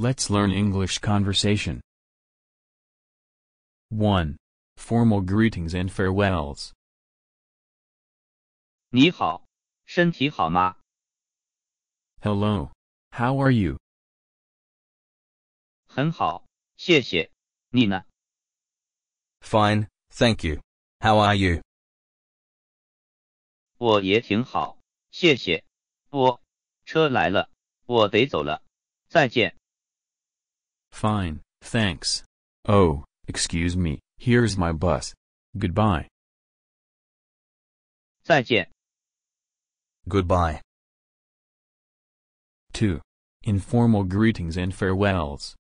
Let's learn English conversation. 1. Formal greetings and farewells. Hello, how are you? Fine, thank you. How are you? 我也挺好，谢谢。我车来了，我得走了，再见。Fine, thanks. Oh, excuse me, here's my bus. Goodbye. 再见. Goodbye. 2. Informal greetings and farewells.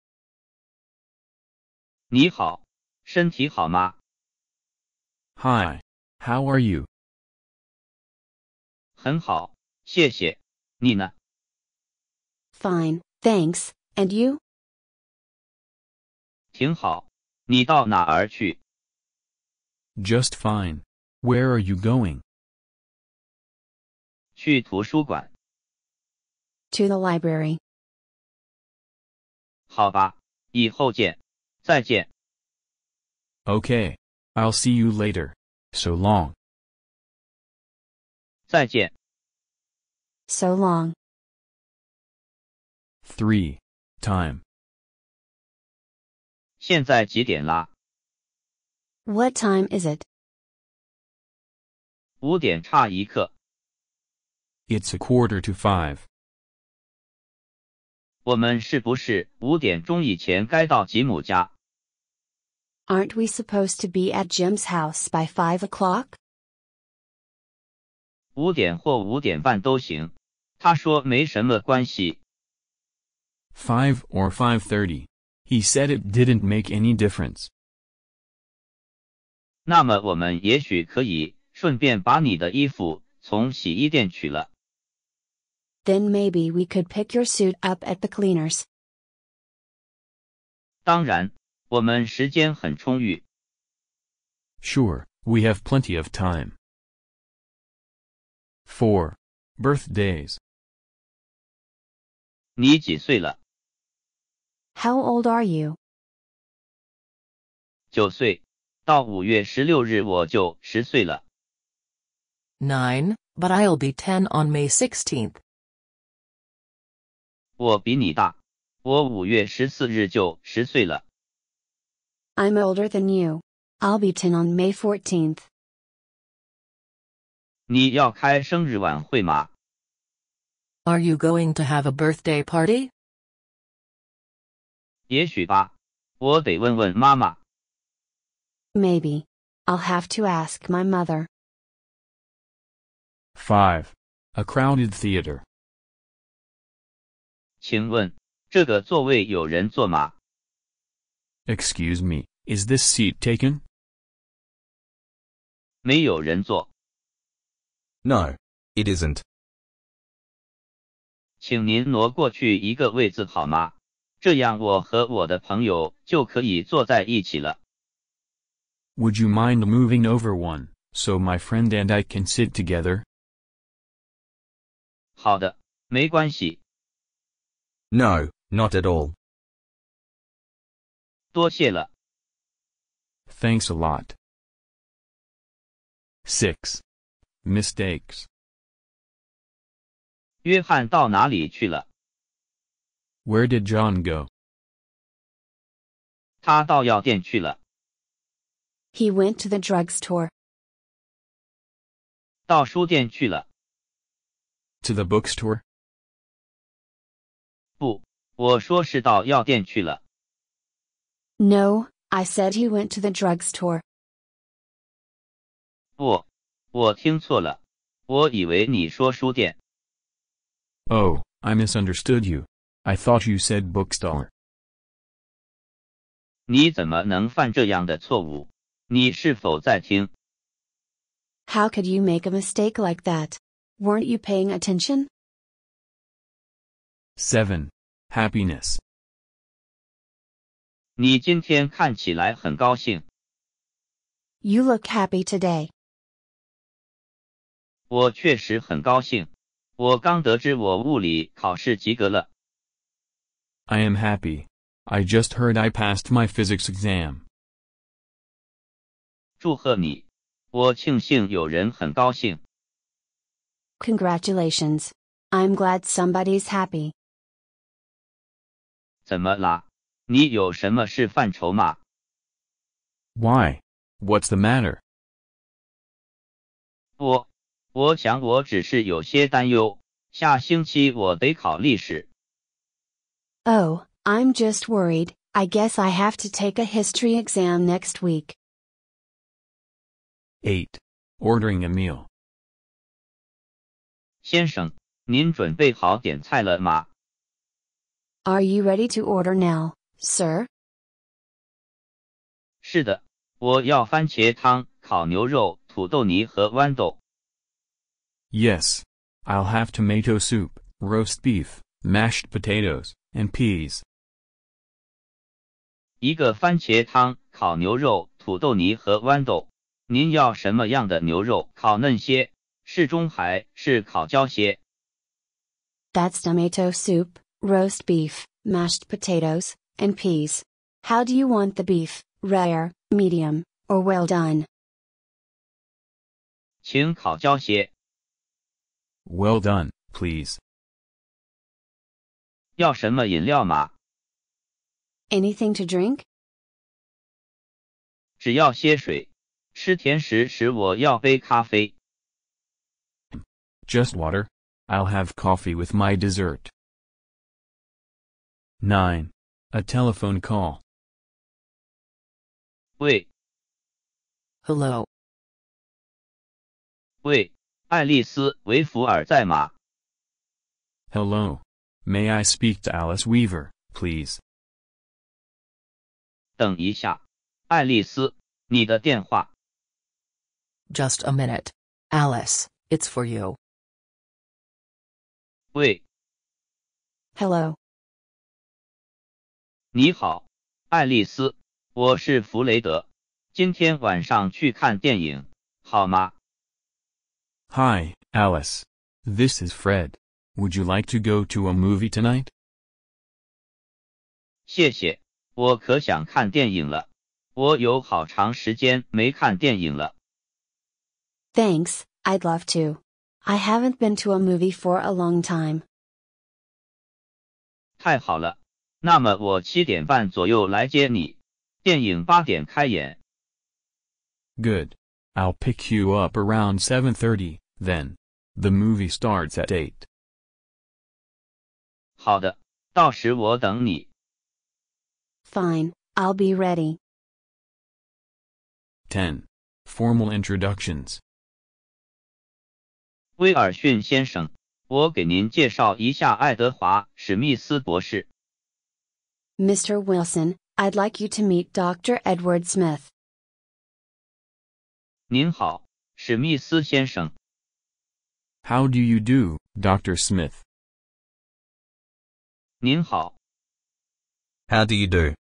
Hi, how are you? Fine, thanks. And you? 挺好。你到哪儿去？Just fine. Where are you going? 去图书馆。To the library. 好吧，以后见。再见。Okay. I'll see you later. So long. 再见。So long. 3. Time. 现在几点啦？What time is it？五点差一刻。It's a quarter to five。我们是不是五点钟以前该到吉姆家？Aren't we supposed to be at Jim's house by five o'clock？五点或五点半都行，他说没什么关系。Five or five thirty。he said it didn't make any difference. 那么我们也许可以顺便把你的衣服从洗衣店取了。Then maybe we could pick your suit up at the cleaners. 当然，我们时间很充裕。Sure, we have plenty of time. 4. Birthdays. 你几岁了? How old are you? 九岁，到五月十六日我就十岁了。Nine, but I'll be ten on May sixteenth. 我比你大，我五月十四日就十岁了。I'm older than you. I'll be ten on May fourteenth. 你要开生日晚会吗？Are you going to have a birthday party? 也许吧，我得问问妈妈。Maybe. I'll have to ask my mother. 5. A crowded theater. 请问，这个座位有人坐吗？Excuse me, is this seat taken? 没有人坐。No, it isn't. 请您挪过去一个位子好吗？这样我和我的朋友就可以坐在一起了。Would you mind moving over one, so my friend and I can sit together? 好的，没关系。No, not at all. 多谢了。Thanks a lot. 6. Mistakes. 约翰到哪里去了？where did John go? He went to the drugstore. To the bookstore? No, I said he went to the drugstore. 不，我听错了，我以为你说书店。Oh, I misunderstood you. I thought you said bookstore. How could you make a mistake like that? Weren't you paying attention? 7. Happiness. 你今天看起来很高兴。You look happy today. 我确实很高兴。我刚得知我物理考试及格了。I am happy. I just heard I passed my physics exam. 祝贺你！我庆幸有人很高兴。Congratulations. I'm glad somebody's happy. Why? What's the matter? 我，我想我只是有些担忧。下星期我得考历史。Oh, I'm just worried, I guess I have to take a history exam next week. 8. Ordering a meal. Are you ready to order now, sir? 是的，我要番茄汤、烤牛肉、土豆泥和豌豆。Yes. I'll have tomato soup, roast beef, mashed potatoes, and peas. That's tomato soup, roast beef, mashed potatoes, and peas. How do you want the beef? Rare, medium, or well done? 请烤焦些。Well done, please. 要什么饮料吗？Anything to drink？只要些水。吃甜食时我要杯咖啡。Just water. I'll have coffee with my dessert. 9. A telephone call. 喂。Hello. 喂，爱丽丝·维福尔在吗？Hello. May I speak to Alice Weaver, please? Just a minute, Alice. It's for you. Wait. Hello. 喂。Hello. Hi, Alice. This is Fred. Would you like to go to a movie tonight? 谢谢，我可想看电影了。我有好长时间没看电影了。Thanks, I'd love to. I haven't been to a movie for a long time. 太好了，那么我七点半左右来接你。电影八点开演。Good. I'll pick you up around 7.30, then. The movie starts at 8. 好的，到时我等你。Fine, I'll be ready. 10. Formal introductions. 威尔逊先生，我给您介绍一下爱德华·史密斯博士。Mr. Wilson, I'd like you to meet Dr. Edward Smith. 您好，史密斯先生。How do you do, Dr. Smith? 您好。How do you do？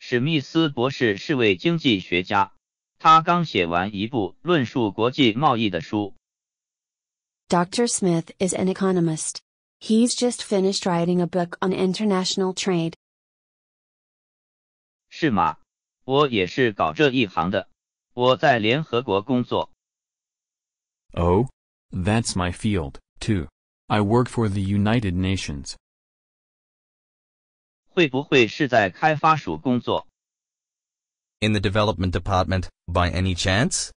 史密斯博士是位经济学家，他刚写完一部论述国际贸易的书。Dr. Smith is an economist. He's just finished writing a book on international trade. 是吗？我也是搞这一行的。我在联合国工作。Oh, that's my field, too. I work for the United Nations. 会不会是在开发署工作? In the development department, by any chance?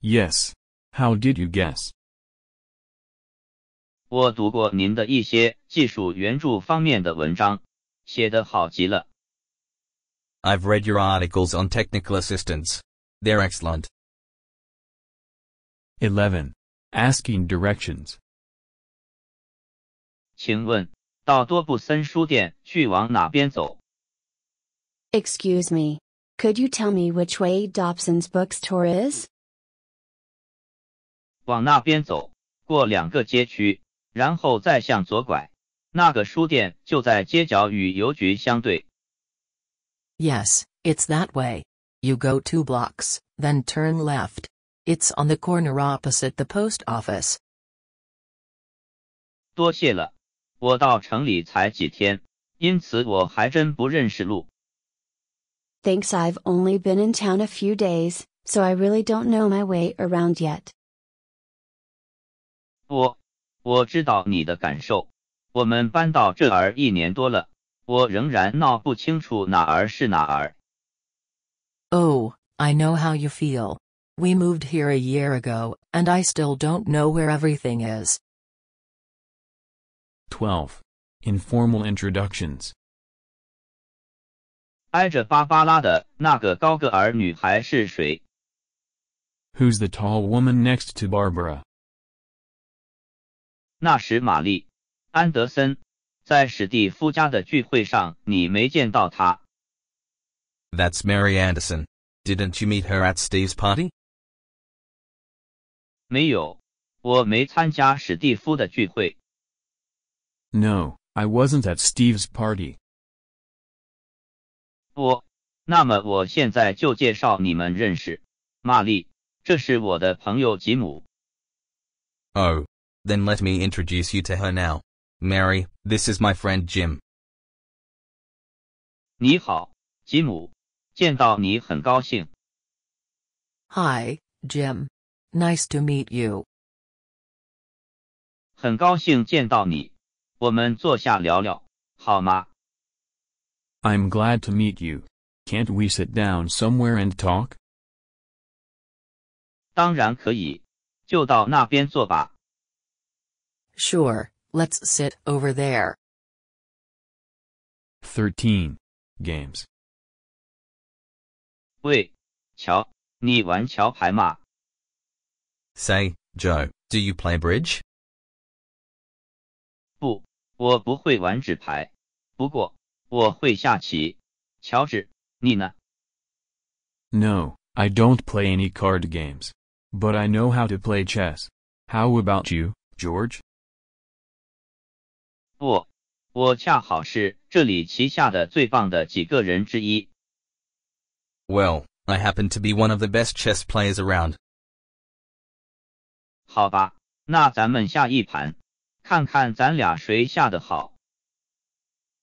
Yes. how did you guess? 我读过您的一些技术援助方面的文章，写得好极了。I've read your articles on technical assistance. They're excellent. 11. Asking directions. Excuse me. Could you tell me which way Dobson's bookstore is? 往那边走，过两个街区，然后再向左拐。那个书店就在街角与邮局相对。Yes, it's that way. You go two blocks, then turn left. It's on the corner opposite the post office. 多谢了，我到城里才几天，因此我还真不认识路。Thanks, I've only been in town a few days, so I really don't know my way around yet. 我我知道你的感受。我们搬到这儿一年多了，我仍然闹不清楚哪儿是哪儿。Oh, I know how you feel. We moved here a year ago, and I still don't know where everything is. 12. Informal introductions Who's the tall woman next to Barbara? That's Mary Anderson. Didn't you meet her at Steve's party? 没有，我没参加史蒂夫的聚会。No, I wasn't at Steve's party. 不，那么我现在就介绍你们认识。玛丽，这是我的朋友吉姆。Oh, then let me introduce you to her now. Mary, this is my friend Jim. 你好，吉姆，见到你很高兴。Hi, Jim. Nice to meet you. 很高兴见到你，我们坐下聊聊，好吗？I'm glad to meet you. Can't we sit down somewhere and talk? 当然可以，就到那边坐吧。Sure, let's sit over there. 13. Games 喂，乔，你玩桥牌吗？Say, Joe, do you play bridge? No, I don't play any card games, but I know how to play chess. How about you, George? 不，我恰好是这里旗下的最棒的几个人之一。Well, I happen to be one of the best chess players around. 好吧，那咱们下一盘，看看咱俩谁下的好。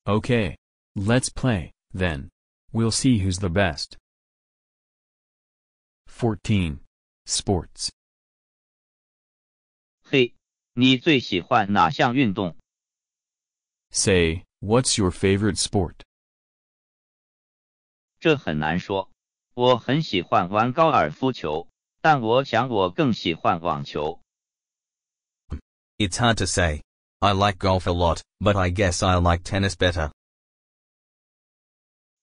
Okay, let's play, then. We'll see who's the best. 14. Sports. Say, what's your favorite sport? 这很难说，我很喜欢玩高尔夫球。但我想我更喜欢网球。It's hard to say. I like golf a lot, but I guess I like tennis better.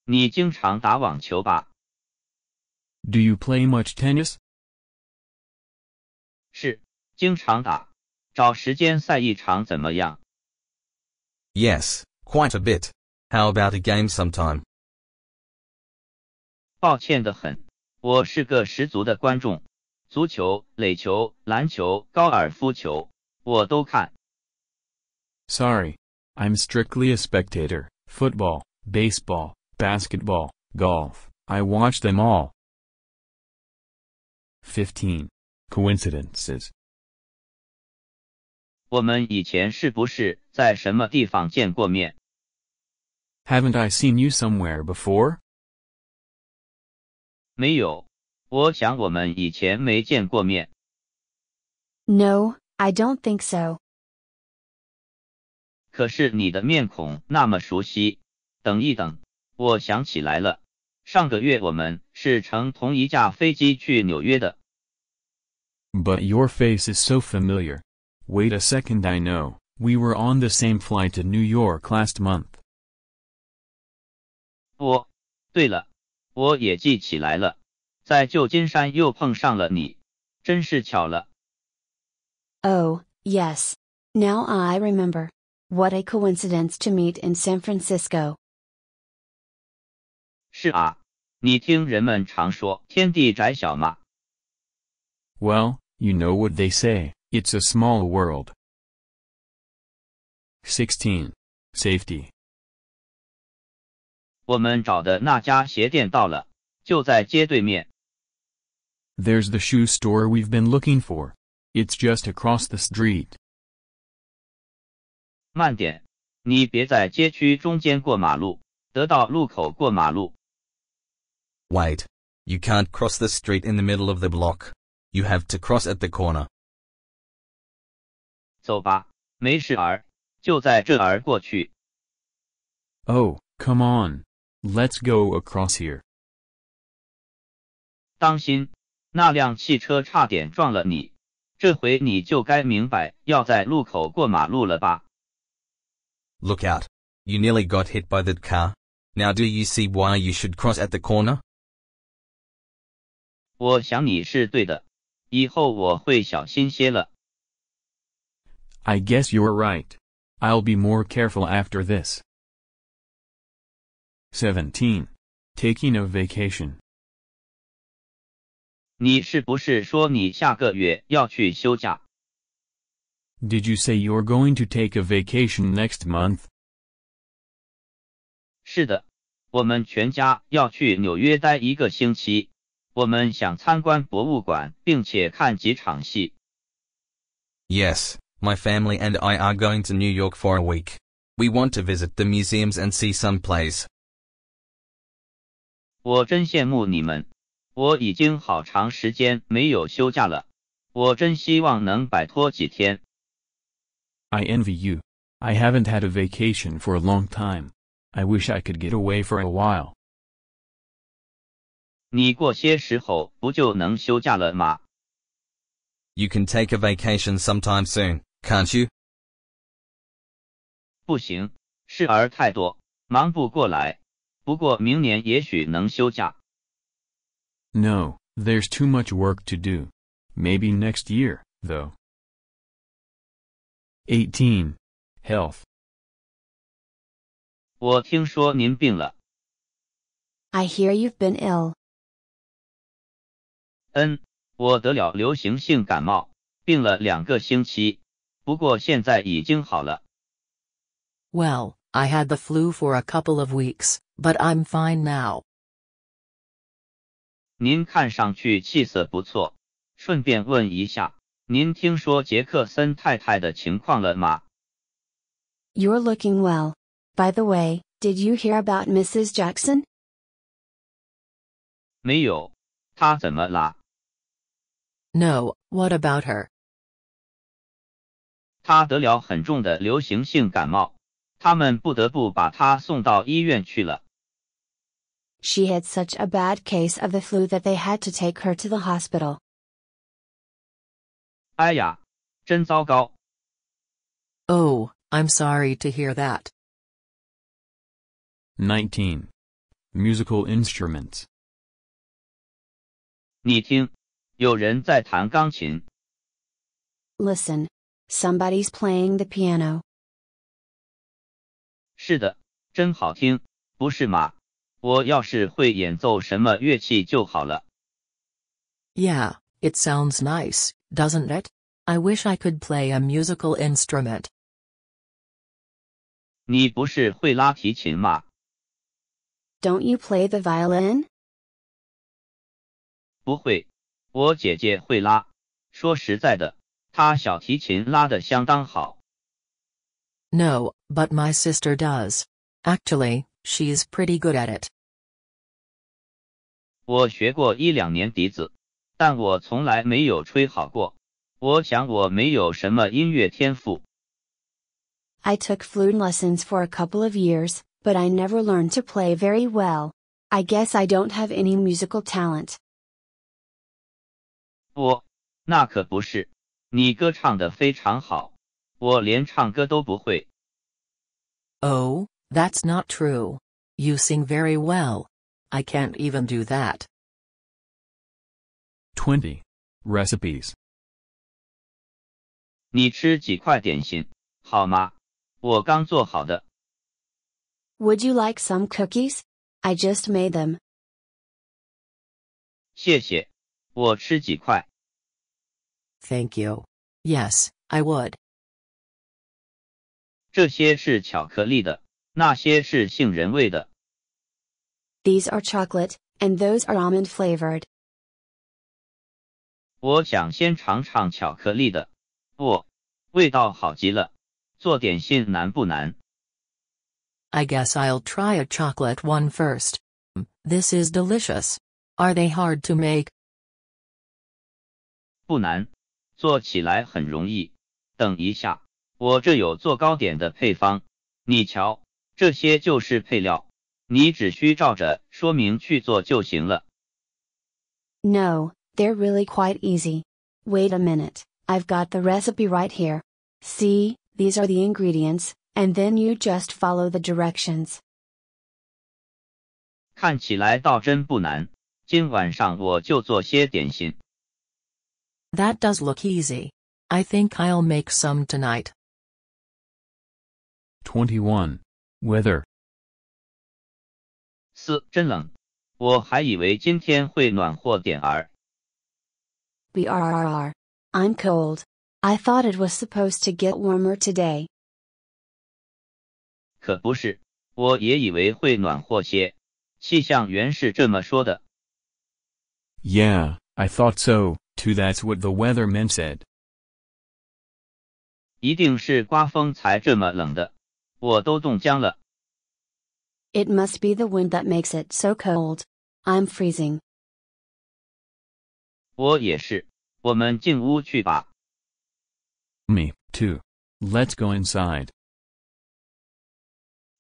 你经常打网球吧？Do you play much tennis? 是，经常打。找时间赛一场怎么样？Yes, quite a bit. How about a game sometime? 抱歉的很，我是个十足的观众。足球、垒球、篮球、高尔夫球，我都看。Sorry, I'm strictly a spectator. Football, baseball, basketball, golf. I watch them all. 15. Coincidences. have not I seen you somewhere before? 没有，no, I don't think so. 可是你的面孔那么熟悉。等一等，我想起来了，上个月我们是乘同一架飞机去纽约的。But your face is so familiar. Wait a second, I know. We were on the same flight to New York last month. 我，对了，我也记起来了。在旧金山又碰上了你，真是巧了。Oh, yes. Now I remember. What a coincidence to meet in San Francisco. 是啊，你听人们常说天地窄小嘛。Well, you know what they say. It's a small world. 16. Safety. 我们找的那家鞋店到了，就在街对面。there's the shoe store we've been looking for. It's just across the street. 慢点，你别在街区中间过马路，得到路口过马路。Wait, you can't cross the street in the middle of the block. You have to cross at the corner. 走吧，没事儿，就在这儿过去。Oh, come on. Let's go across here. 当心，那辆汽车差点撞了你，这回你就该明白要在路口过马路了吧？Look out! You nearly got hit by that car. Now do you see why you should cross at the corner? 我想你是对的，以后我会小心些了。I guess you're right. I'll be more careful after this. 17. Taking a vacation. 你是不是说你下个月要去休假？Did you say you're going to take a vacation next month? Yes, my family and I are going to New York for a week. We want to visit the museums and see some plays. 我真羡慕你们。我已经好长时间没有休假了，我真希望能摆脱几天。I envy you. I haven't had a vacation for a long time. I wish I could get away for a while. 你过些时候不就能休假了吗？You can take a vacation sometime soon, can't you? 不行，事儿太多，忙不过来。不过明年也许能休假。no, there's too much work to do. Maybe next year, though. 18. Health I hear you've been ill. Well, I had the flu for a couple of weeks, but I'm fine now. 您看上去气色不错，顺便问一下，您听说杰克森太太的情况了吗？You're looking well. By the way, did you hear about Mrs. Jackson? 没有，她怎么了？No, what about her? 她得了很重的流行性感冒，他们不得不把她送到医院去了。She had such a bad case of the flu that they had to take her to the hospital. Oh, i I'm sorry to hear that. 19. Musical instruments. 你听，有人在弹钢琴。Listen, somebody's playing the piano. 是的，真好听，不是吗？我要是会演奏什么乐器就好了。Yeah, it sounds nice, doesn't it? I wish I could play a musical instrument. 你不是会拉提琴吗？Don't you play the violin? 不会，我姐姐会拉。说实在的，她小提琴拉得相当好。No, but my sister does. Actually, She's pretty good at it. 我学过一两年笛子，但我从来没有吹好过。我想我没有什么音乐天赋。I took flute lessons for a couple of years, but I never learned to play very well. I guess I don't have any musical talent. 不，那可不是。你歌唱的非常好，我连唱歌都不会。Oh, that's not true. You sing very well. I can't even do that. 20. Recipes Would you like some cookies? I just made them. 谢谢，我吃几块。Thank you. Yes, I would. 这些是巧克力的。那些是杏仁味的。These are chocolate, and those are almond flavored. 我想先尝尝巧克力的，不，味道好极了。做点心难不难？I guess I'll try a chocolate one first. This is delicious. Are they hard to make? 不难，做起来很容易。等一下，我这有做糕点的配方，你瞧。这些就是配料，你只需照着说明去做就行了。No, they're really quite easy. Wait a minute, I've got the recipe right here. See, these are the ingredients, and then you just follow the directions. 看起来倒真不难，今晚上我就做些点心。That does look easy. I think I'll make some tonight. 21. Weather 四，真冷，我还以为今天会暖和点儿。BRRR. I'm cold. I thought it was supposed to get warmer today. 可不是，我也以为会暖和些。气象员是这么说的。Yeah, I thought so, too. That's what the weatherman said. 一定是刮风才这么冷的。我都冻僵了。It must be the wind that makes it so cold. I'm freezing. 我也是。我们进屋去吧。Me too. Let's go inside.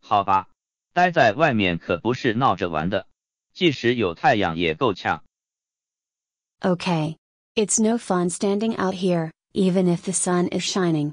好吧，待在外面可不是闹着玩的，即使有太阳也够呛。Okay. It's no fun standing out here, even if the sun is shining.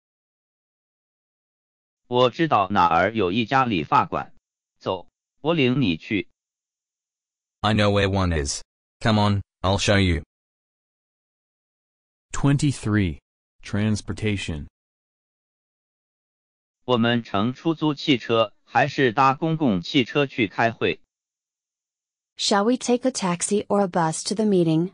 我知道哪儿有一家理发馆，走，我领你去。I know where one is. Come on, I'll show you. 23. Transportation. Shall we take a taxi or a bus to the meeting?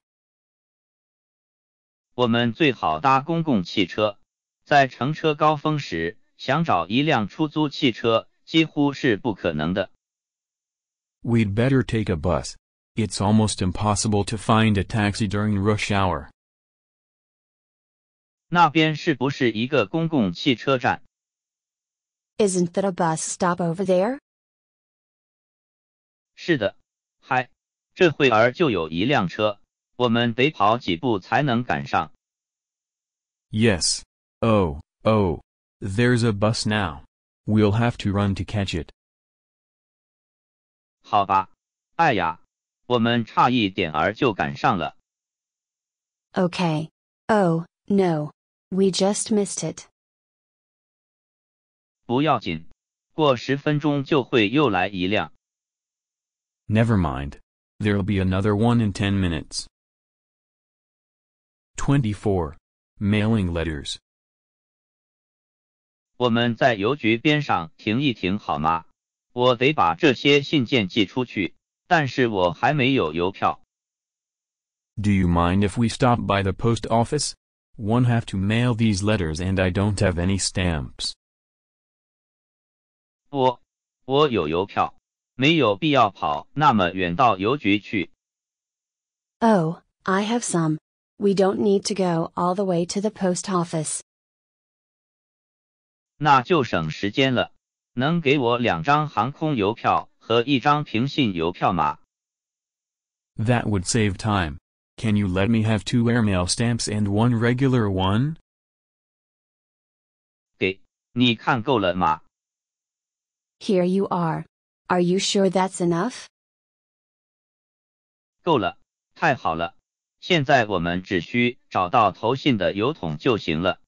我们最好搭公共汽车，在乘车高峰时。想找一辆出租汽车几乎是不可能的。We'd better take a bus. It's almost impossible to find a taxi during rush hour. 那边是不是一个公共汽车站？Isn't that a bus stop over there? 是的，嗨，这会儿就有一辆车，我们得跑几步才能赶上。Yes. Oh, oh, there's a bus now. We'll have to run to catch it. 好吧，哎呀，我们差一点儿就赶上了。Okay. Oh, no. We just missed it. 不要紧，过十分钟就会又来一辆。Never mind. There'll be another one in 10 minutes. 24. Mailing letters. 我们在邮局边上停一停好吗？我得把这些信件寄出去，但是我还没有邮票。Do you mind if we stop by the post office? One have to mail these letters and I don't have any stamps. 我我有邮票，没有必要跑那么远到邮局去。Oh, I have some. We don't need to go all the way to the post office. 那就省时间了。能给我两张航空邮票和一张平信邮票吗？That would save time. Can you let me have two airmail stamps and one regular one? 给，你看够了吗？Here you are. Are you sure that's enough? 够了，太好了。现在我们只需找到投信的邮筒就行了。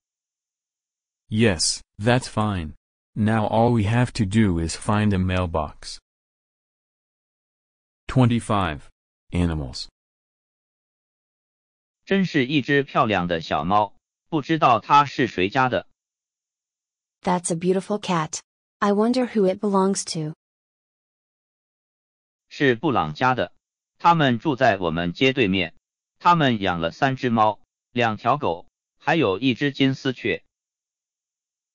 Yes. That's fine. Now all we have to do is find a mailbox. 25. Animals. 真是一只漂亮的小猫，不知道它是谁家的。That's a beautiful cat. I wonder who it belongs to. 是布朗家的，他们住在我们街对面。他们养了三只猫，两条狗，还有一只金丝雀。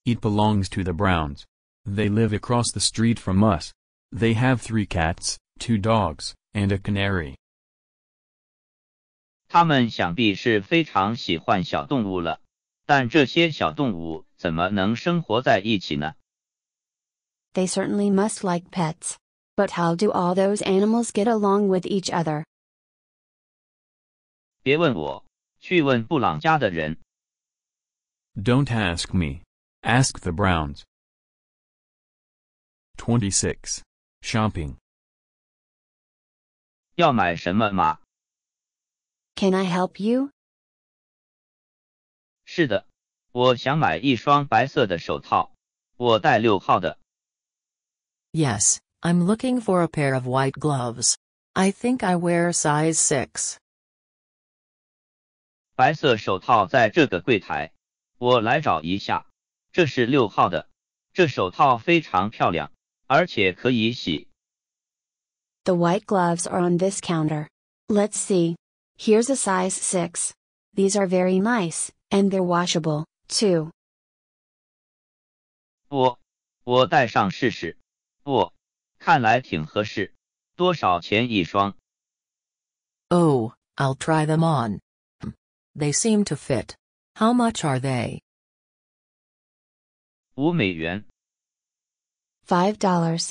it belongs to the Browns. They live across the street from us. They have three cats, two dogs, and a canary. 他们想必是非常喜欢小动物了，但这些小动物怎么能生活在一起呢？They certainly must like pets, but how do all those animals get along with each other? 别问我，去问布朗家的人。Don't ask me. Ask the Browns. 26. Shopping. Can I help you? 是的，我想买一双白色的手套，我戴六号的。Yes, I'm looking for a pair of white gloves. I think I wear size 6. 白色手套在这个柜台，我来找一下。这是六号的，这手套非常漂亮，而且可以洗。The white gloves are on this counter. Let's see. Here's a size 6. These are very nice, and they're washable, too. Oh, i I'll try them on. They seem to fit. How much are they? 五美元。Five dollars。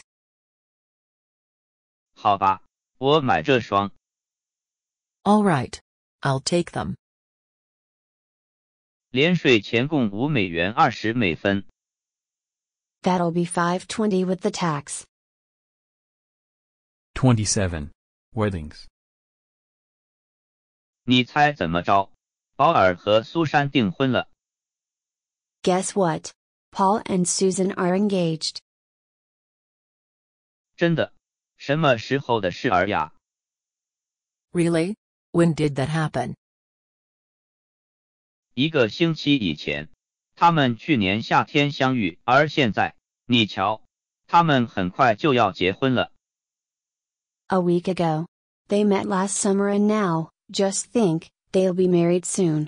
好吧，我买这双。All right, I'll take them. that will be five twenty with the tax. Twenty-seven weddings. 你猜怎么着？保尔和苏珊订婚了。Guess what? Paul and Susan are engaged. Really? When did that happen? 一个星期以前，他们去年夏天相遇，而现在，你瞧，他们很快就要结婚了。A week ago, they met last summer, and now, just think, they'll be married soon.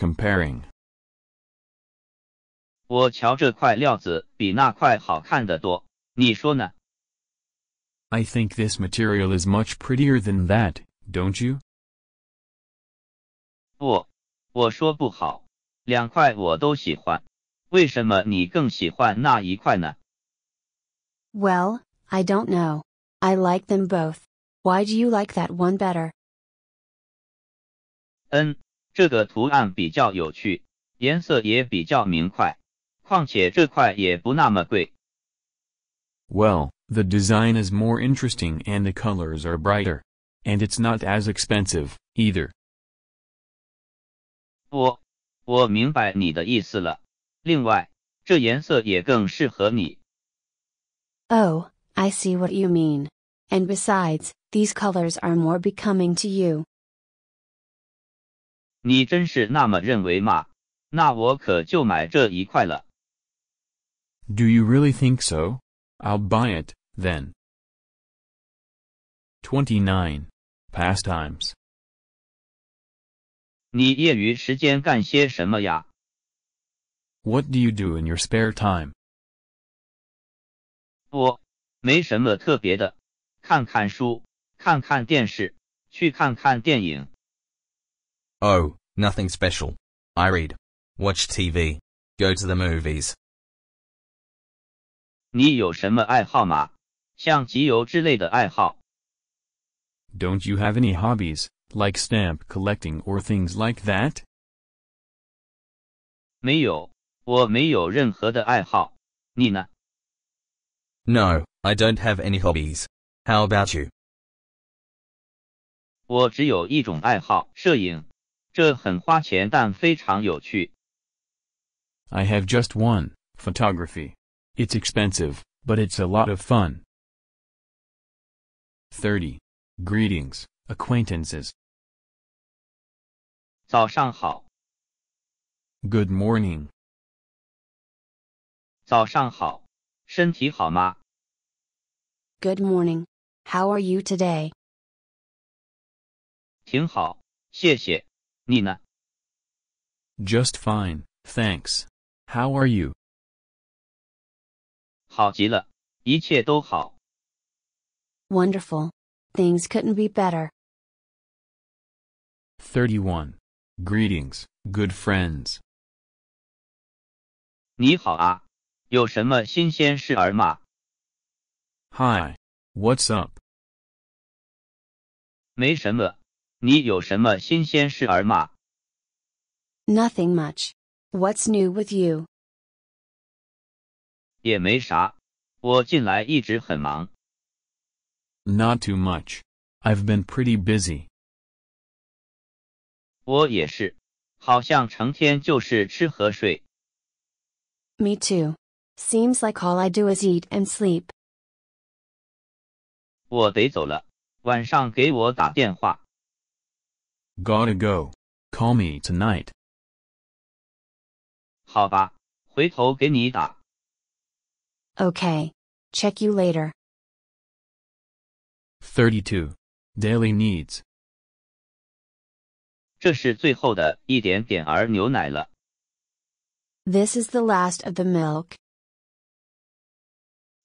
comparing. 我瞧这块料子比那块好看得多，你说呢？I think this material is much prettier than that, don't you? 不，我说不好，两块我都喜欢，为什么你更喜欢那一块呢？Well, I don't know. I like them both. Why do you like that one better? 嗯，这个图案比较有趣，颜色也比较明快，况且这块也不那么贵。Well, the design is more interesting and the colors are brighter. And it's not as expensive, either. oh, I see what you mean. And besides, these colors are more becoming to you. 你真是那么认为吗？那我可就买这一块了。Do you really think so? I'll buy it then. Twenty nine, pastimes. 你业余时间干些什么呀？What do you do in your spare time? 我，没什么特别的，看看书，看看电视，去看看电影。Oh, nothing special. I read, watch TV, go to the movies. do not you have any hobbies, like stamp collecting or things like that? No, I don't have any hobbies. How about you? 我只有一种爱好，摄影。这很花钱但非常有趣。I have just one, photography. It's expensive, but it's a lot of fun. 30. Greetings, acquaintances. Good morning. Good morning. How are you today? 挺好，谢谢。Nina. Just fine, thanks. How are you? Wonderful. Things couldn't be better. 31. Greetings, good friends. Hi. what's up? 没什么，你有什么新鲜事儿吗？Nothing much. What's new with you? 也没啥，我近来一直很忙。Not too much. I've been pretty busy. 我也是，好像成天就是吃和睡。Me too. Seems like all I do is eat and sleep. 我得走了，晚上给我打电话。Gotta go. Call me tonight. Okay, Check you later. 32. Daily needs. 这是最后的一点点儿牛奶了。This is the last of the milk.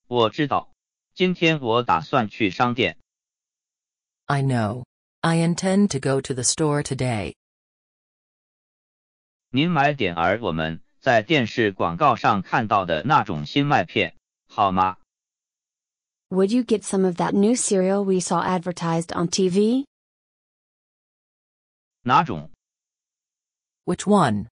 我知道，今天我打算去商店。I know. I intend to go to the store today. 您买点儿我们在电视广告上看到的那种新麦片，好吗？Would you get some of that new cereal we saw advertised on TV? 哪种？Which one?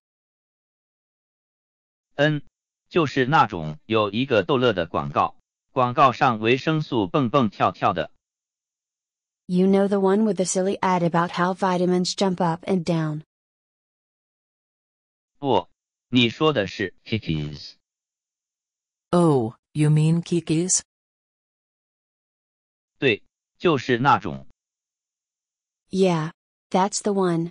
You know the one with the silly ad about how vitamins jump up and down. 不，你说的是 oh, Kiki's. Oh, you mean Kiki's? 对，就是那种。Yeah, that's the one.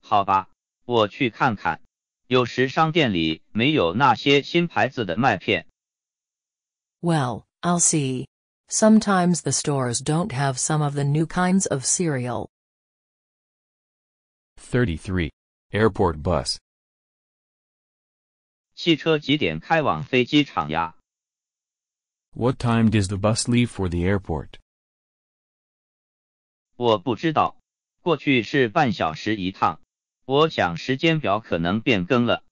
好吧，我去看看。有时商店里没有那些新牌子的麦片。Well, I'll see. Sometimes the stores don't have some of the new kinds of cereal. 33. Airport bus 汽车几点开往飞机场呀? What time does the bus leave for the airport? 我不知道，过去是半小时一趟，我想时间表可能变更了。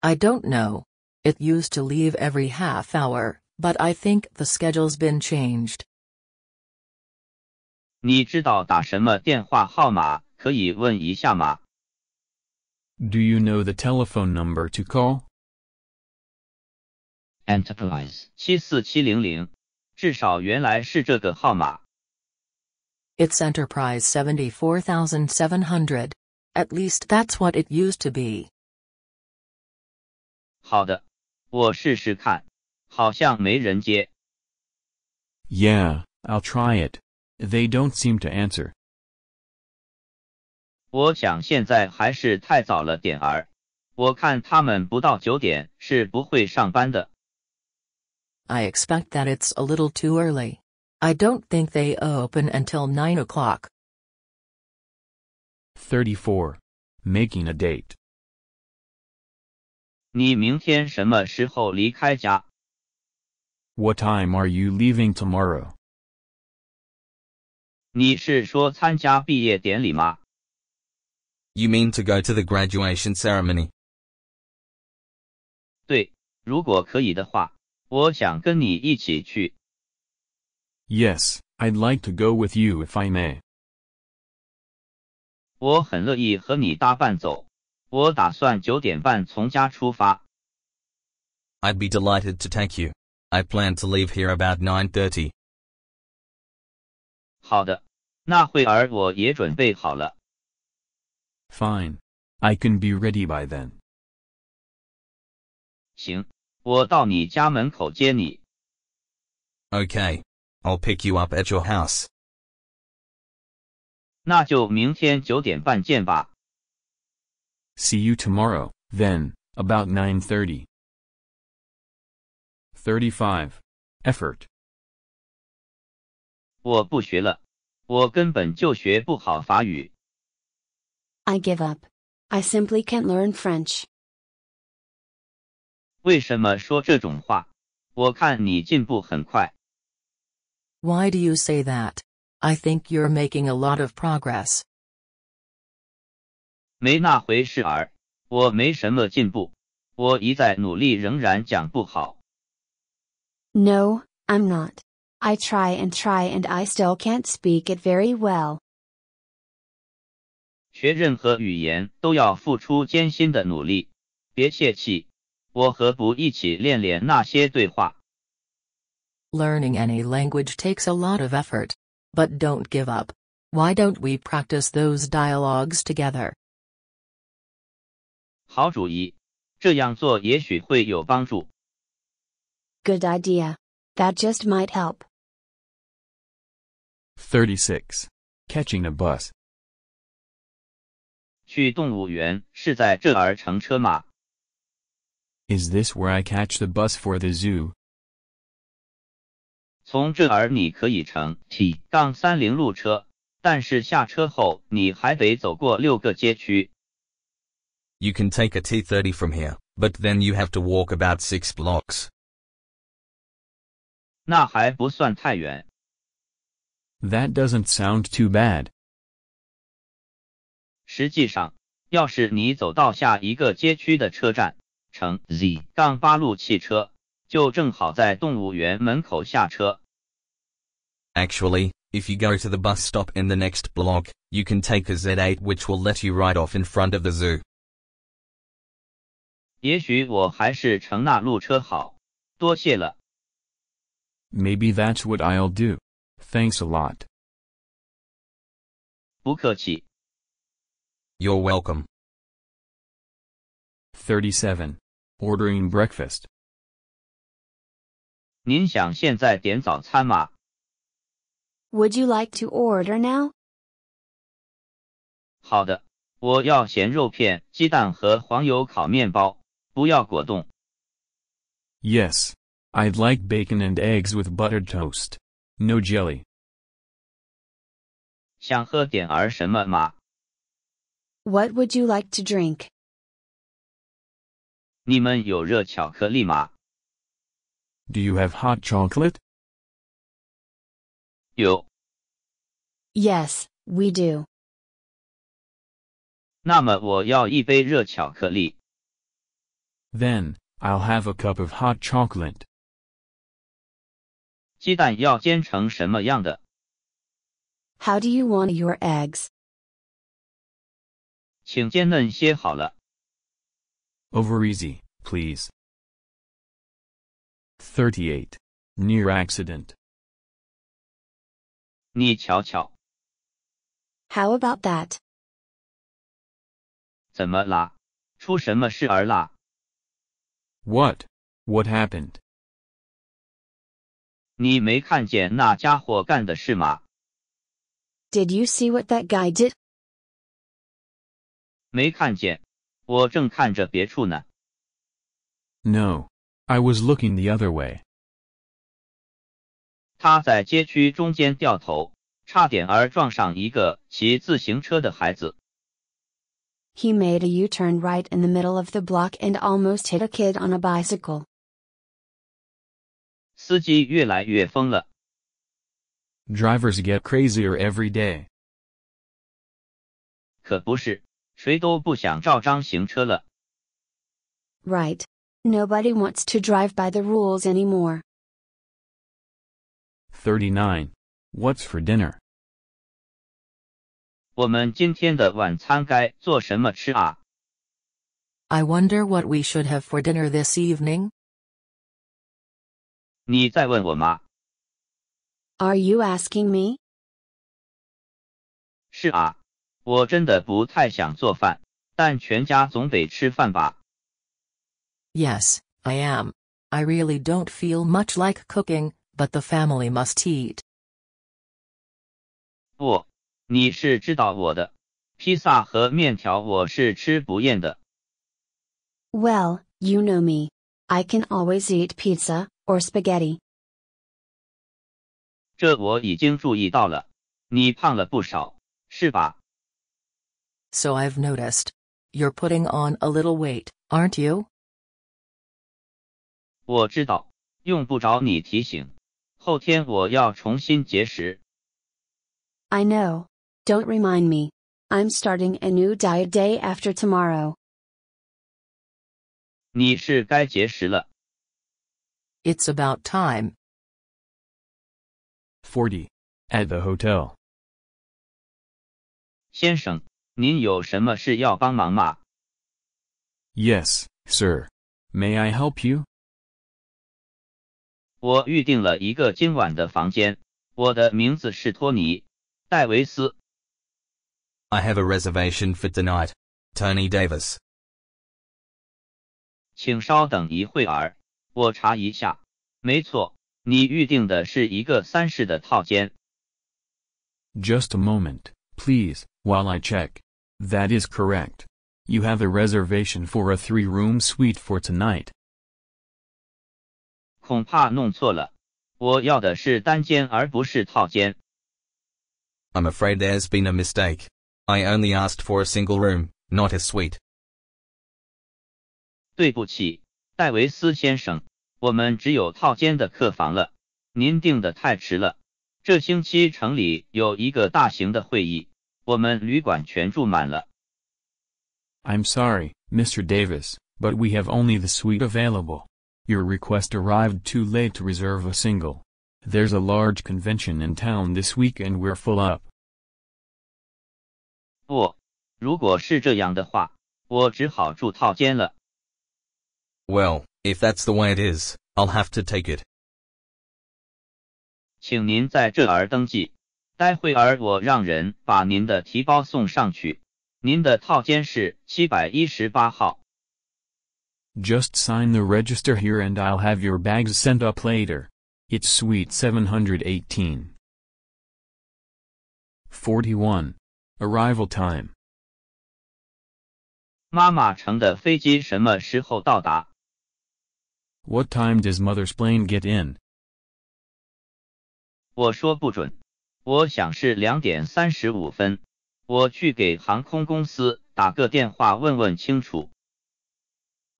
I don't know. It used to leave every half hour but I think the schedule's been changed. Do you know the telephone number to call? Enterprise It's Enterprise 74700. At least that's what it used to be. 好的，我试试看。yeah, i I'll try it. They don't seem to answer. I expect that it's a little too early. I don't think they open until 9 o'clock. 34. Making a date. 你明天什么时候离开家？what time are you leaving tomorrow? You mean to go to the graduation ceremony? 对，如果可以的话，我想跟你一起去。Yes, I'd like to go with you if I may. 我很乐意和你搭伴走。我打算九点半从家出发。I'd be delighted to take you. I plan to leave here about 9:30. Fine. I can be ready by then. 行，我到你家门口接你。Okay, I'll pick you up at your house. 那就明天九点半见吧。See you tomorrow, then, about 9:30. 35. Effort. 我不学了，我根本就学不好法语。I give up. I simply can't learn French. Why do you say that? I think you're making a lot of progress. 没那回事儿，我没什么进步，我一再努力仍然讲不好。no, I'm not. I try and try and I still can't speak it very well. 学任何语言都要付出艰辛的努力，别泄气。我何不一起练练那些对话？Learning any language takes a lot of effort, but don't give up. Why don't we practice those dialogues together? 好主意，这样做也许会有帮助。Good idea. That just might help. 36. Catching a bus. Is this where I catch the bus for the zoo? 从这儿你可以乘 T 杠三零路车，但是下车后你还得走过六个街区。You can take a T30 from here, but then you have to walk about six blocks. That does doesn't sound too bad. 实际上，要是你走到下一个街区的车站，乘 Z if you go to the bus stop in the next block, you can take a Z8 which will let you right off in front of the zoo. 也许我还是乘那路车好，多谢了。Maybe that's what I'll do. Thanks a lot. 不客气. You're welcome. 37. Ordering breakfast. 您想现在点早餐吗? Would you like to order now? 好的，我要咸肉片、鸡蛋和黄油烤面包，不要果冻。Yes, I'd like bacon and eggs with buttered toast. No jelly. What would you like to drink? Do you have hot chocolate? Yes, we do. Then i I'll have a cup of hot chocolate. 鸡蛋要煎成什么样的？How do you want your eggs？请煎嫩些好了。Over easy, please. 38. Near accident. 你瞧瞧。How about that? 怎么啦？出什么事儿啦？What? What happened? 你没看见那家伙干的事吗？Did you see what that guy did？没看见，我正看着别处呢。No, I was looking the other way. He made a U-turn right in the middle of the block and almost hit a kid on a bicycle. 司机越来越疯了。Drivers get crazier every day。可不是，谁都不想照章行车了。Right. Nobody wants to drive by the rules anymore. 39. What's for dinner? 我们今天的晚餐该做什么吃啊？I wonder what we should have for dinner this evening? 你在问我吗？Are you asking me？是啊，我真的不太想做饭，但全家总得吃饭吧？Yes, I am. I really don't feel much like cooking, but the family must eat. 不，你是知道我的，披萨和面条我是吃不厌的。Well, you know me. I can always eat pizza, or spaghetti. 这我已经注意到了，你胖了不少，是吧？So I've noticed. You're putting on a little weight, aren't you? 我知道，用不着你提醒。后天我要重新节食。I know. Don't remind me. I'm starting a new diet day after tomorrow. 你是该节食了。it's about time. 40. At the hotel. 先生，您有什么事要帮忙吗？Yes, sir. May I help you? 我预定了一个今晚的房间。我的名字是托尼·戴维斯。I have a reservation for tonight. Tony Davis. 请稍等一会儿。我查一下，没错，你预定的是一个三室的套间。Just a moment, please, while I check. That is correct. You have a reservation for a three-room suite for tonight. 恐怕弄错了，我要的是单间而不是套间。I'm afraid there's been a mistake. I only asked for a single room, not a suite. 对不起。戴维斯先生，我们只有套间的客房了，您订的太迟了。这星期城里有一个大型的会议，我们旅馆全住满了。” I'm sorry, Mr. Davis, but we have only the suite available. Your request arrived too late to reserve a single. There's a large convention in town this week and we're full up. 不，如果是这样的话，我只好住套间了。well, if that's the way it is, I'll have to take it. 请您在这儿登记，待会儿我让人把您的提包送上去。您的套间是七百一十八号。Just sign the register here and I'll have your bags sent up later. It's suite 718. 41. Arrival time. 妈妈城的飞机什么时候到达？what time does mother's plane get in? i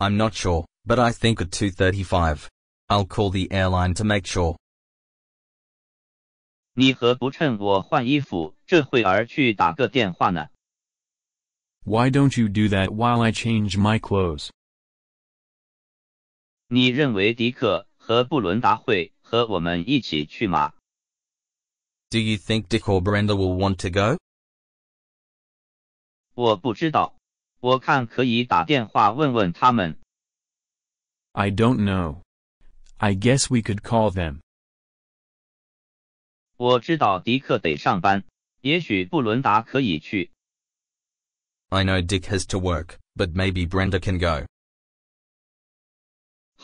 am not sure, but I think at 2:35. I'll call the airline to make sure. Why do don't you do that while I change my clothes? 你认为迪克和布伦达会和我们一起去吗？Do you think Dick or Brenda will want to go? I do don't know. I guess we could call them. 我知道迪克得上班，也许布伦达可以去。I know Dick has to work, but maybe Brenda can go.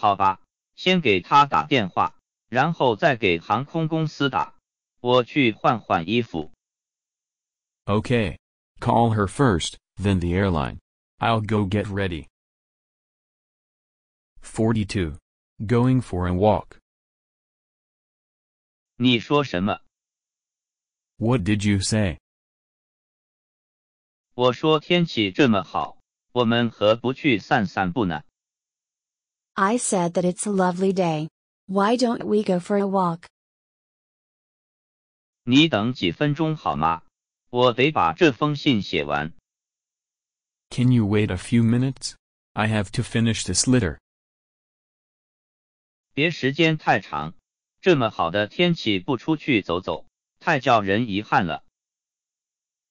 好吧，先给他打电话，然后再给航空公司打。我去换换衣服。Okay, call her first, then the airline. I'll go get ready. 42. Going for a walk. What did you say? 我说天气这么好，我们何不去散散步呢？I said that it's a lovely day. Why don't we go for a walk? 你等几分钟好吗？我得把这封信写完。Can you wait a few minutes? I have to finish this letter. 别时间太长，这么好的天气不出去走走，太叫人遗憾了。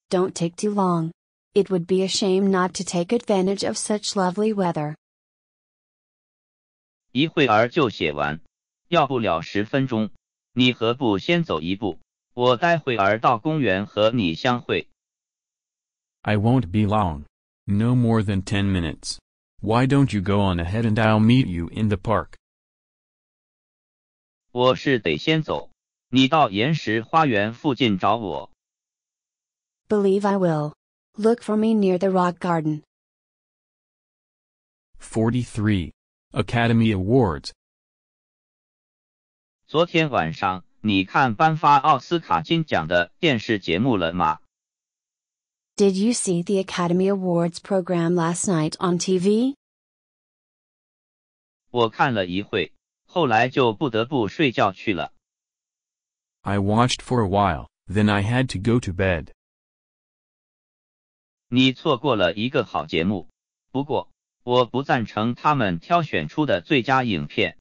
Don't take too long. It would be a shame not to take advantage of such lovely weather. 一会儿就写完，要不了十分钟。你何不先走一步？我待会儿到公园和你相会。I won't be long, no more than ten minutes. Why don't you go on ahead and I'll meet you in the park? 我是得先走，你到岩石花园附近找我。Believe I will. Look for me near the rock garden. 43. Academy Awards. 昨天晚上你看颁发奥斯卡金奖的电视节目了吗？Did you see the Academy Awards program last night on TV? watched for a while, then I had to go to bed. 你错过了一个好节目，不过我不赞成他们挑选出的最佳影片。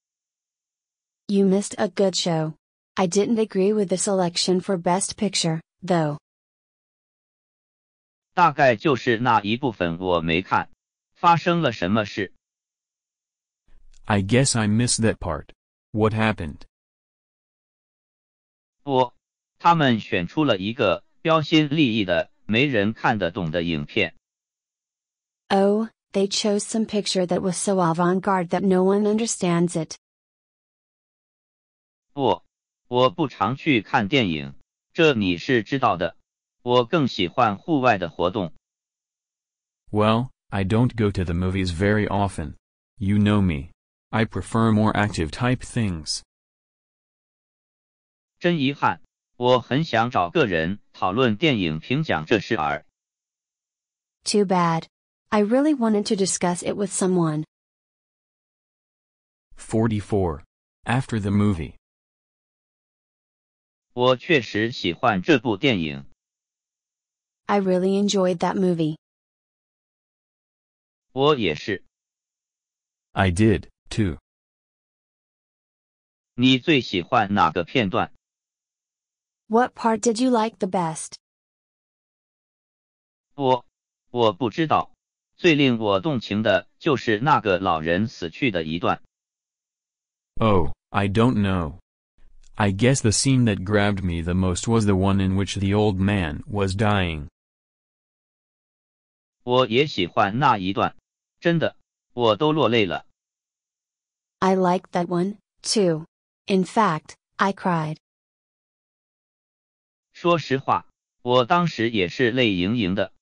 You missed a good show. I didn't agree with the selection for Best Picture, though. 大概就是那一部分我没看。发生了什么事？I guess I missed that part. What happened? 我，他们选出了一个标新立异的、没人看得懂的影片。Oh, they chose some picture that was so avant garde that no one understands it. well, I don't go to the movies very often. You know me. I prefer more active type things. Too bad. I really wanted to discuss it with someone. 44. After the movie. I really enjoyed that movie. I did, too. What part did you like the best? 我我不知道。最令我动情的就是那个老人死去的一段。Oh, I don't know. I guess the scene that grabbed me the most was the one in which the old man was dying. 我也喜欢那一段，真的，我都落泪了。I liked that one too. In fact, I cried. 说实话，我当时也是泪盈盈的。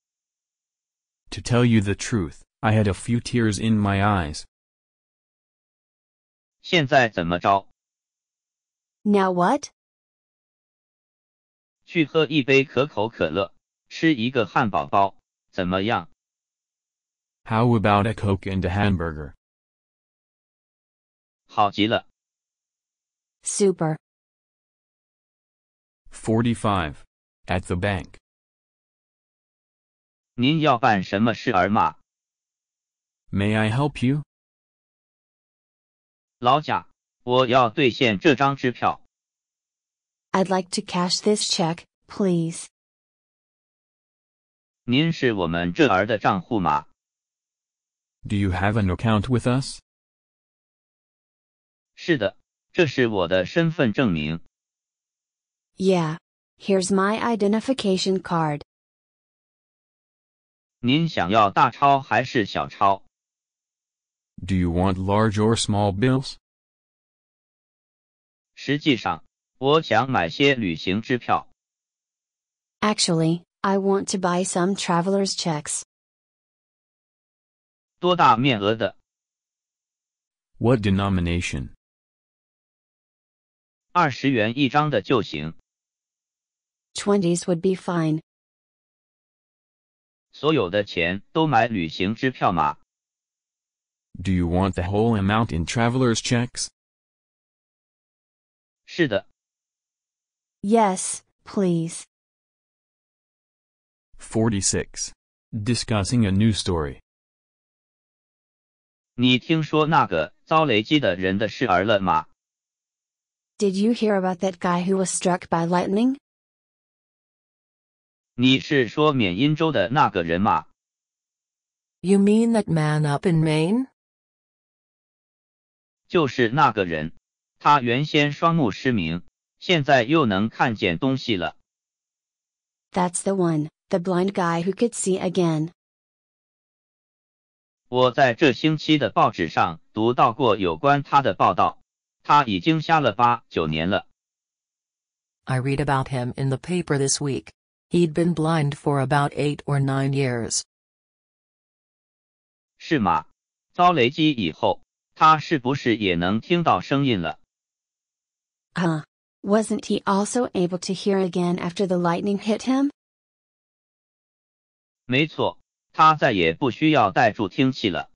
to tell you the truth, I had a few tears in my eyes. 现在怎么着? Now what? How about a Coke and a hamburger? 好极了。Super. 45. At the bank. 您要办什么事儿吗？May I help you？老贾，我要兑现这张支票。I'd like to cash this check, please. you have an account with us？是的，这是我的身份证明。Yeah, here's my identification card. 您想要大钞还是小钞？Do you want large or small bills？实际上，我想买些旅行支票。Actually, I want to buy some traveler's checks. 多大面额的？What denomination？二十元一张的就行。Twenties would be fine. 所有的钱都买旅行支票吗？Do you want the whole amount in traveler's checks? Yes, please. 46. Discussing a news story. 你听说那个遭雷击的人的事儿了吗？Did you hear about that guy who was struck by lightning? 你是说缅因州的那个人吗？You mean that man up in Maine？就是那个人，他原先双目失明，现在又能看见东西了。That's the one, the blind guy who could see again. 我在这星期的报纸上读到过有关他的报道，他已经瞎了八九年了。I read about him in the paper this week. He'd been blind for about eight or nine years. 是吗？遭雷击以后，他是不是也能听到声音了？Huh. Wasn't he also able to hear again after the lightning hit him? 没错，他再也不需要戴助听器了。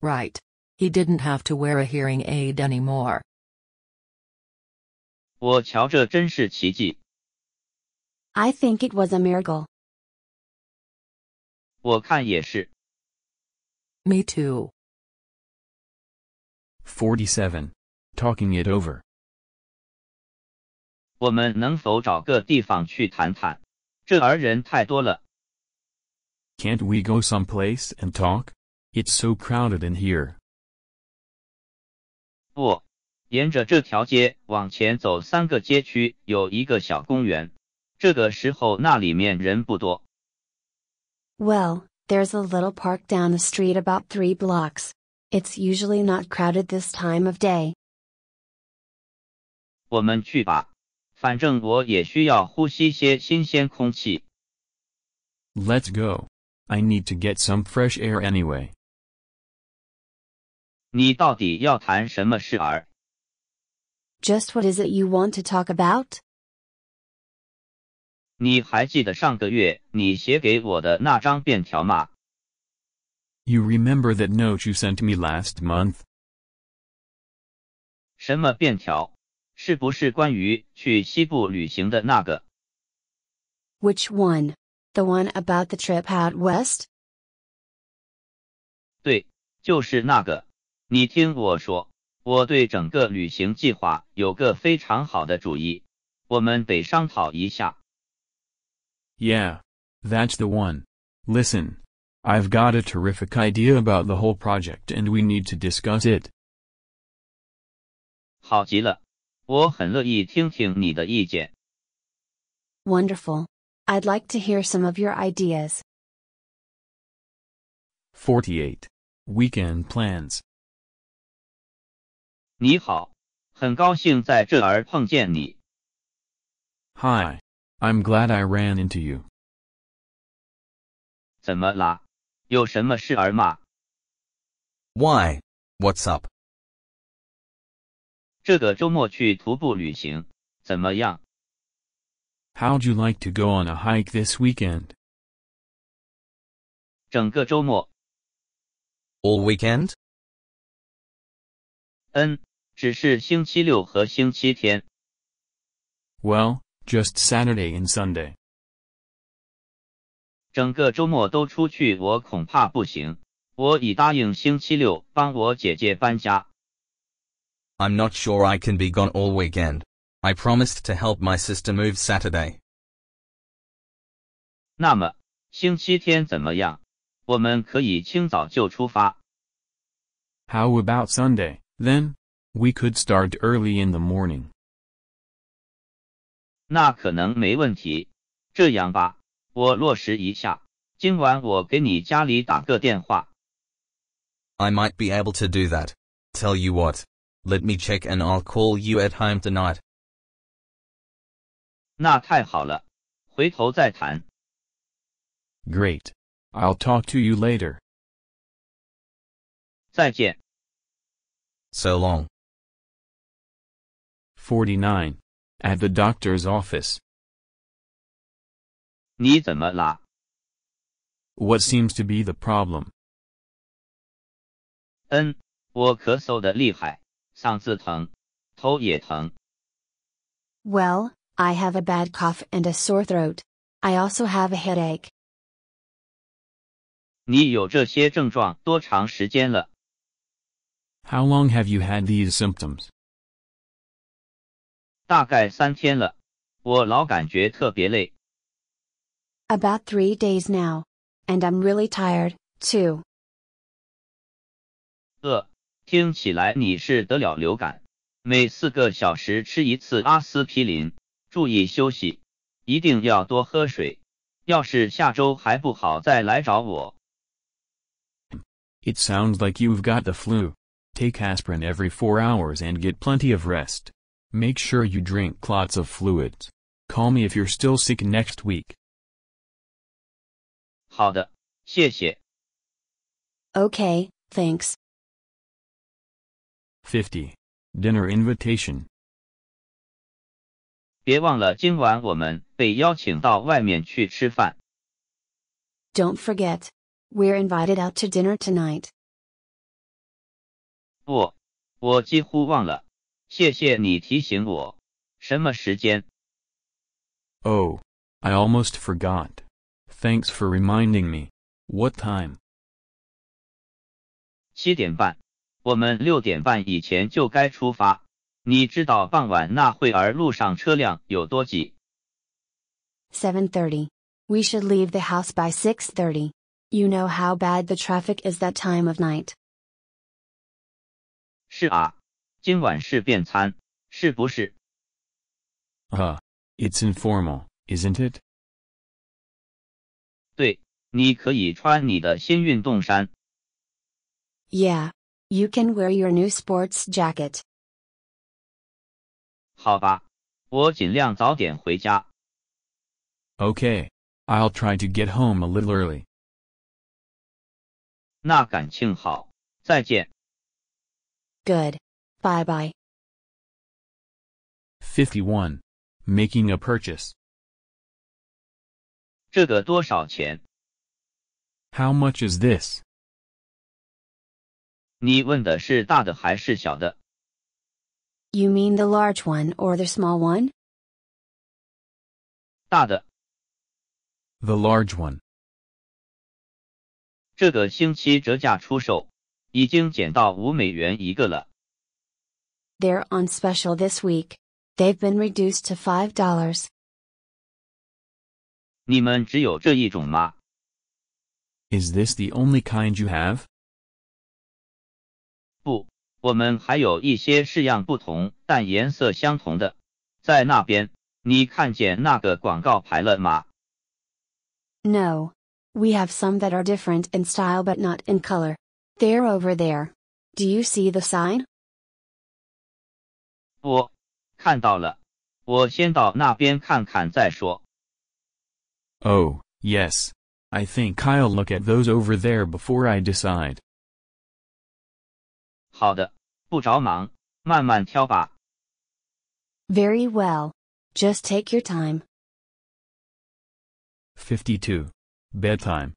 Right. He didn't have to wear a hearing aid anymore. 我瞧这真是奇迹。I think it was a miracle. Me too. 47. Talking it over. 我们能否找个地方去谈谈？这儿人太多了. not we go someplace and talk? It's so crowded in here. 不，沿着这条街往前走三个街区，有一个小公园。well, there's a little park down the street about three blocks. It's usually not crowded this time of day. 我们去吧，反正我也需要呼吸些新鲜空气。Let's go. I need to get some fresh air anyway. Just what is it you want to talk about? 你还记得上个月你写给我的那张便条吗？You remember that note you sent me last month? 什么便条？是不是关于去西部旅行的那个？Which one? The one about the trip out west? 对，就是那个。你听我说，我对整个旅行计划有个非常好的主意，我们得商讨一下。Yeah. That's the one. Listen. I've got a terrific idea about the whole project and we need to discuss it. 好极了，我很乐意听听你的意见。Wonderful. I'd like to hear some of your ideas. 48. Weekend plans. 你好，很高兴在这儿碰见你。Hi. I'm glad I ran into you. 怎么啦？有什么事儿吗？Why? What's up? 这个周末去徒步旅行怎么样？How'd you like to go on a hike this weekend? 整个周末。All weekend? 嗯，只是星期六和星期天。Well, just Saturday and Sunday. 整个周末都出去，我恐怕不行。我已答应星期六帮我姐姐搬家。I'm not sure I can be gone all weekend. I promised to help my sister move Saturday. 那么星期天怎么样？我们可以清早就出发。How about Sunday, then? We could start early in the morning. 那可能没问题。这样吧，我落实一下，今晚我给你家里打个电话。I might be able to do that. Tell you what, let me check and I'll call you at home tonight. 那太好了，回头再谈。Great. I'll talk to you later. 再见。So long. 49. At the doctor's office. 你怎么了? What seems to be the problem? Well, I have a bad cough and a sore throat. I also have a headache. How long have you had these symptoms? 大概三天了，我老感觉特别累。About three days now, and I'm really tired too. 呃，听起来你是得了流感，每四个小时吃一次阿司匹林，注意休息，一定要多喝水。要是下周还不好，再来找我。It sounds like you've got the flu. Take aspirin every four hours and get plenty of rest. Make sure you drink lots of fluids. Call me if you're still sick next week. Okay, thanks. 50. Dinner invitation. do not forget, we're invited out to dinner tonight. 不，我几乎忘了。谢谢你提醒我。什么时间？Oh, I almost forgot. Thanks for reminding me. What time? Seven thirty. We should leave the house by 6:30. You know how bad the traffic is that time of night. 是啊。今晚是便餐，是不是？Uh, it's informal, isn't it? you can wear your new sports jacket. 好吧，我尽量早点回家。Okay, I'll try to get home a little early. 那感情好，再见。Good. Bye bye. 51. Making a purchase. How much is this? You mean the large one or the small one? The large one. 这个星期折价出售，已经减到五美元一个了。they're on special this week. They've been reduced to $5. Is this the only kind you have? No, we have some that are different in style but not in color. They're over there. Do you see the sign? 我看到了，我先到那边看看再说。Oh, yes. I think I'll look at those over there before I decide. 好的，不着忙，慢慢挑吧。Very well. Just take your time. 52. Bedtime.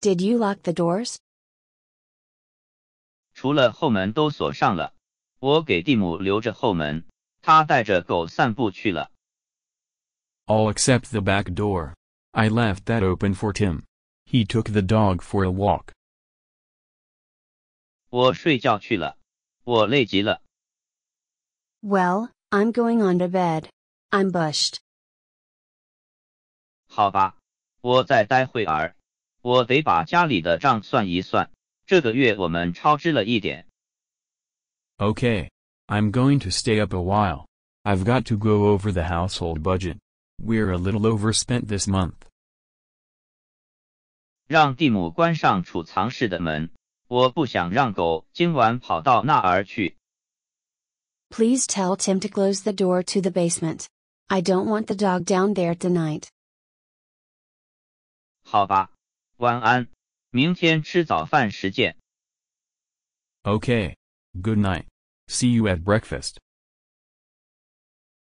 Did you lock the doors? 除了后门都锁上了。我给蒂姆留着后门，他带着狗散步去了。All except the back door. I left that open for Tim. He took the dog for a walk. 我睡觉去了，我累极了。Well, I'm going on to bed. I'm bushed. 好吧，我再待会儿，我得把家里的账算一算。这个月我们超支了一点。Okay, I'm going to stay up a while. I've got to go over the household budget. We're a little overspent this month. 让蒂姆关上储藏室的门，我不想让狗今晚跑到那儿去。Please tell Tim to close the door to the basement. I don't want the dog down there tonight. 好吧，晚安。明天吃早饭时见。Okay, good night. See you at breakfast.